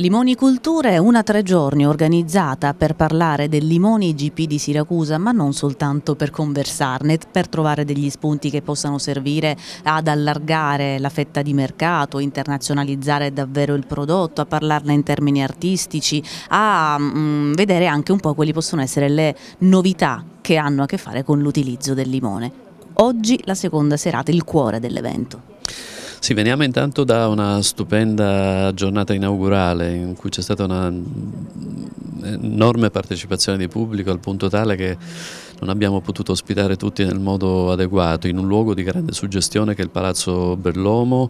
Limoni Cultura è una tre giorni organizzata per parlare del Limoni GP di Siracusa, ma non soltanto per conversarne, per trovare degli spunti che possano servire ad allargare la fetta di mercato, internazionalizzare davvero il prodotto, a parlarne in termini artistici, a mh, mm, vedere anche un po' quali possono essere le novità che hanno a che fare con l'utilizzo del limone. Oggi la seconda serata, il cuore dell'evento. Sì, veniamo intanto da una stupenda giornata inaugurale in cui c'è stata una mm, enorme partecipazione di pubblico al punto tale che non abbiamo potuto ospitare tutti nel modo adeguato, in un luogo di grande suggestione che è il Palazzo Berlomo,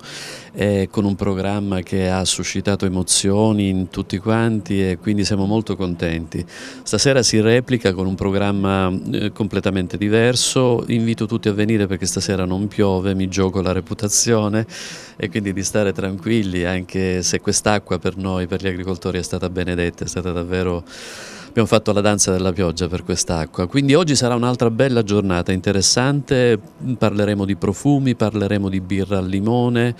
eh, con un programma che ha suscitato emozioni in tutti quanti e quindi siamo molto contenti. Stasera si replica con un programma eh, completamente diverso, invito tutti a venire perché stasera non piove, mi gioco la reputazione e quindi di stare tranquilli anche se quest'acqua per noi, per gli agricoltori è stata benedetta, è stata davvero Abbiamo fatto la danza della pioggia per quest'acqua, quindi oggi sarà un'altra bella giornata interessante, parleremo di profumi, parleremo di birra al limone,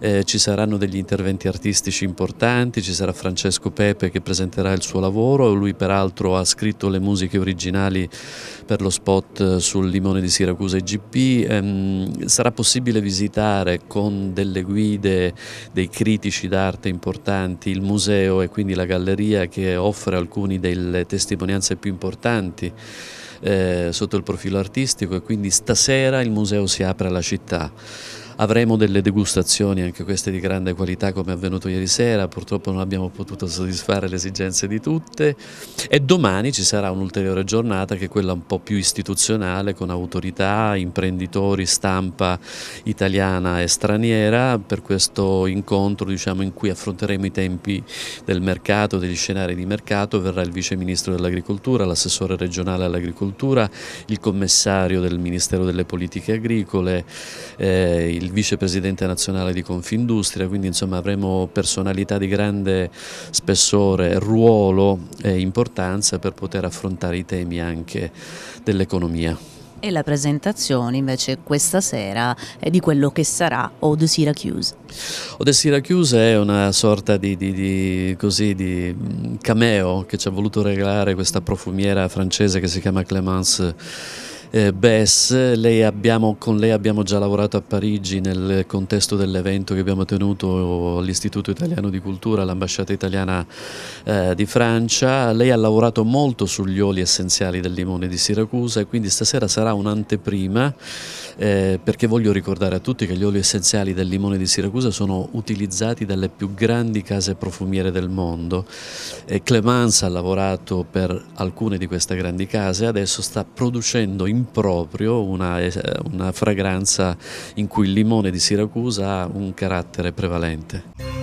eh, ci saranno degli interventi artistici importanti, ci sarà Francesco Pepe che presenterà il suo lavoro, lui peraltro ha scritto le musiche originali per lo spot eh, sul limone di Siracusa IGP, ehm, sarà possibile visitare con delle guide dei critici d'arte importanti il museo e quindi la galleria che offre alcuni delle testimonianze più importanti eh, sotto il profilo artistico e quindi stasera il museo si apre alla città avremo delle degustazioni, anche queste di grande qualità come è avvenuto ieri sera, purtroppo non abbiamo potuto soddisfare le esigenze di tutte e domani ci sarà un'ulteriore giornata che è quella un po' più istituzionale con autorità, imprenditori, stampa italiana e straniera per questo incontro diciamo, in cui affronteremo i tempi del mercato, degli scenari di mercato, verrà il Vice Ministro dell'Agricoltura, l'assessore regionale all'agricoltura, il commissario del Ministero delle Politiche Agricole, eh, il il vicepresidente nazionale di Confindustria, quindi insomma avremo personalità di grande spessore, ruolo e importanza per poter affrontare i temi anche dell'economia. E la presentazione invece questa sera è di quello che sarà Ode Syracuse. Ode Syracuse è una sorta di, di, di, così, di, mm, cameo che ci ha voluto regalare questa profumiera francese che si chiama Clémence eh, Bess, lei abbiamo, con lei abbiamo già lavorato a Parigi nel contesto dell'evento che abbiamo tenuto all'Istituto Italiano di Cultura, all'Ambasciata Italiana eh, di Francia, lei ha lavorato molto sugli oli essenziali del limone di Siracusa e quindi stasera sarà un'anteprima eh, perché voglio ricordare a tutti che gli oli essenziali del limone di Siracusa sono utilizzati dalle più grandi case profumiere del mondo. E eh, Clemence ha lavorato per alcune di queste grandi case, e adesso sta producendo in proprio una, una fragranza in cui il limone di Siracusa ha un carattere prevalente.